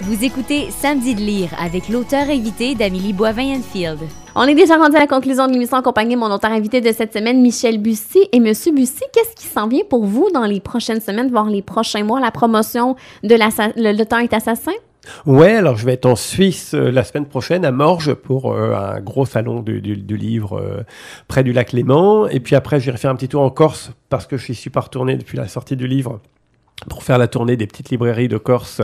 Vous écoutez Samedi de lire avec l'auteur invité d'Amélie Boivin-Enfield. On est déjà rendu à la conclusion de l'émission en de mon auteur invité de cette semaine, Michel Bussy. Et Monsieur Bussy, qu'est-ce qui s'en vient pour vous dans les prochaines semaines, voire les prochains mois, la promotion de le, le temps est assassin? Oui, alors je vais être en Suisse euh, la semaine prochaine à Morges pour euh, un gros salon du, livre euh, près du lac Léman. Et puis après, j'irai faire un petit tour en Corse parce que je suis pas retourné depuis la sortie du livre pour faire la tournée des petites librairies de Corse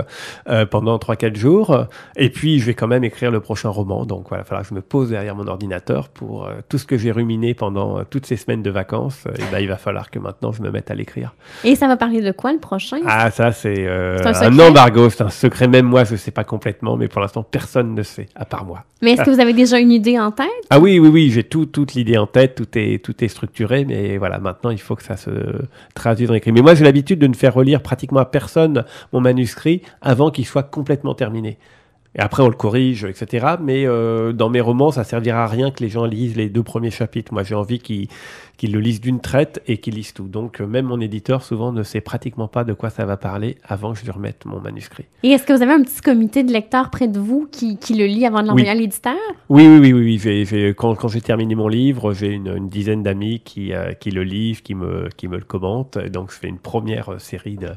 euh, pendant 3-4 jours. Et puis, je vais quand même écrire le prochain roman. Donc, voilà, il falloir que je me pose derrière mon ordinateur pour euh, tout ce que j'ai ruminé pendant euh, toutes ces semaines de vacances. et ben, il va falloir que maintenant, je me mette à l'écrire. Et ça va parler de quoi, le prochain Ah, ça, c'est un, embargo. C'est un secret. Même moi, je ne sais pas complètement. Mais pour l'instant, personne ne sait, à part moi. Mais est-ce que vous avez déjà une idée en tête Ah oui, oui, oui. J'ai tout, toute l'idée en tête. Tout est, tout est structuré. Mais voilà, maintenant, il faut que ça se traduise dans l'écrit. Mais moi, j'ai l'habitude de ne faire relire pratiquement à personne mon manuscrit avant qu'il soit complètement terminé. Et après, on le corrige, etc. Mais euh, dans mes romans, ça servira à rien que les gens lisent les deux premiers chapitres. Moi, j'ai envie qu'ils le lisent d'une traite et qu'ils lisent tout. Donc, euh, même mon éditeur, souvent, ne sait pratiquement pas de quoi ça va parler avant que je lui remette mon manuscrit. Et est-ce que vous avez un petit comité de lecteurs près de vous qui, qui le lit avant de l'envoyer à l'éditeur? Oui, oui, oui. oui, quand, quand j'ai terminé mon livre, j'ai une, dizaine d'amis qui, euh, qui le lisent, qui me, qui me le commentent. Donc, je fais une première série de,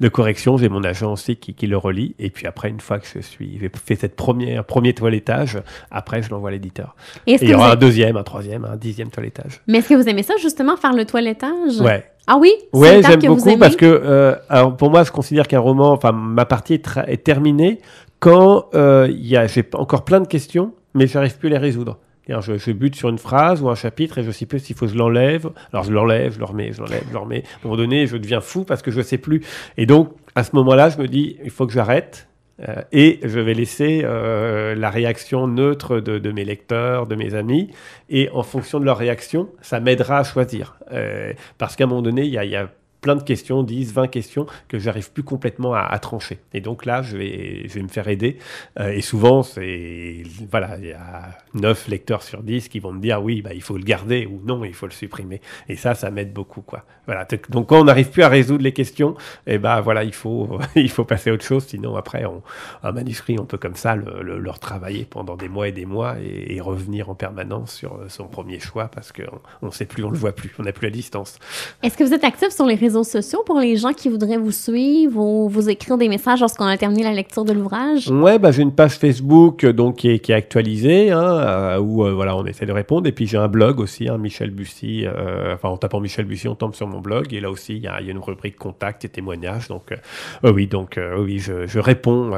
de corrections. J'ai mon agent aussi qui, qui le relit. Et puis après, une fois que je suis fait cette première, premier toilettage. Après, je l'envoie à l'éditeur. Et, il y aura un deuxième, un troisième, un dixième toilettage. Mais est-ce que vous aimez ça, justement, faire le toilettage? Ouais. Ah oui? Ouais, j'aime beaucoup parce que, euh, alors pour moi, je considère qu'un roman, enfin, ma partie est, terminée quand euh, j'ai encore plein de questions, mais je n'arrive plus à les résoudre. Je, je, bute sur une phrase ou un chapitre et je ne sais plus s'il faut que je l'enlève. Alors je l'enlève, je le remets, je l'enlève, je le remets. À un moment donné, je deviens fou parce que je ne sais plus. Et donc, à ce moment-là, je me dis, il faut que j'arrête euh, et je vais laisser euh, la réaction neutre de, mes lecteurs, de mes amis, et en fonction de leur réaction, ça m'aidera à choisir. Euh, parce qu'à un moment donné, il y, y a, plein de questions, 10, 20 questions que j'arrive plus complètement à, trancher. Et donc là, je vais, je vais me faire aider. Euh, et souvent, c'est voilà, il y a 9 lecteurs sur 10 qui vont me dire oui, bah, il faut le garder ou non, il faut le supprimer. Et ça, ça m'aide beaucoup. Quoi. Voilà. Donc quand on n'arrive plus à résoudre les questions, et eh bah, voilà, il faut, il faut passer à autre chose. Sinon, après, on, un manuscrit, on peut comme ça le, le, retravailler pendant des mois et des mois et, revenir en permanence sur euh, son premier choix parce qu'on ne sait plus, on le voit plus, on n'a plus la distance. Est-ce que vous êtes actif sur les réseaux sociaux pour les gens qui voudraient vous suivre ou vous écrire des messages lorsqu'on a terminé la lecture de l'ouvrage? Oui, bah, j'ai une page Facebook euh, donc, qui, est, actualisée, hein, euh, où euh, voilà, on essaie de répondre. Et puis j'ai un blog aussi, hein, Michel Bussy. enfin, en tapant Michel Bussy, on tombe sur mon blog. Et là aussi, il y, a une rubrique contact et témoignages. Donc, oui, donc, oui, je, je réponds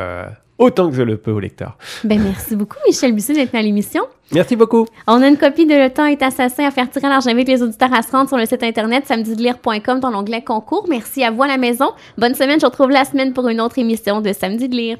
autant que je le peux au lecteur. Ben, merci beaucoup, Michel Bussu, d'être à l'émission. Merci beaucoup. On a une copie de Le temps est assassin à faire tirer, l'argent j'invite les auditeurs à se rendre sur le site internet samedidelire.com dans l'onglet concours. Merci à vous à la maison. Bonne semaine, je vous retrouve la semaine pour une autre émission de Samedi de lire.